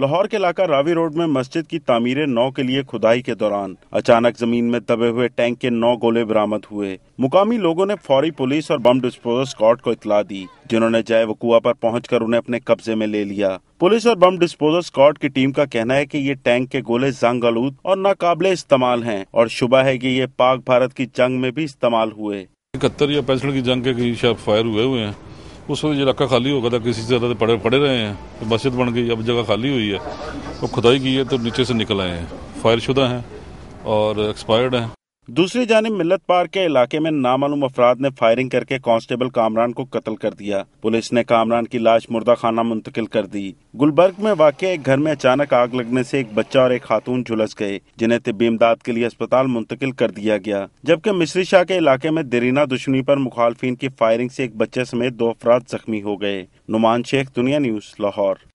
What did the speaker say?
लाहौर के इलाका रावी रोड में मस्जिद की तामीरें नौ के लिए खुदाई के दौरान अचानक जमीन में दबे हुए टैंक के नौ गोले बरामद हुए मुकामी लोगों ने फौरी पुलिस और बम डिस्पोजल स्कॉट को इतला दी जिन्होंने जय वकुआ पर पहुंचकर उन्हें अपने कब्जे में ले लिया पुलिस और बम डिस्पोजल स्कॉट की टीम का कहना है कि ये टैंक के गोले जंग आलूद और नाकाबले इस्तेमाल हैं और शुबा है कि ये पाक भारत की जंग में भी इस्तेमाल हुए इकहत्तर या पैंसठ की जंग के कई फायर हुए हुए हैं उस वक्त इलाका खाली होगा था किसी से ज़्यादा पड़े पड़े रहे हैं तो मस्जिद बन गई अब जगह खाली हुई है तो खुदाई की है तो नीचे से निकल आए हैं फायरशुदा हैं और एक्सपायर्ड हैं दूसरी जानब मिलत पार्क के इलाके में नामालूम अफराद ने फायरिंग करके कांस्टेबल कामरान को कत्ल कर दिया पुलिस ने कामरान की लाश मुर्दा खाना मुंतकिल कर दी गुलबर्ग में वाक़ एक घर में अचानक आग लगने से एक बच्चा और एक खातून झुलस गए जिन्हें तिबी इमदाद के लिए अस्पताल मुंतकिल कर दिया गया जबकि मिश्री शाह के इलाके में दरीना दुश्मनी आरोप मुखालफी की फायरिंग ऐसी एक बच्चे समेत दो अफराद जख्मी हो गए नुमान शेख दुनिया न्यूज लाहौर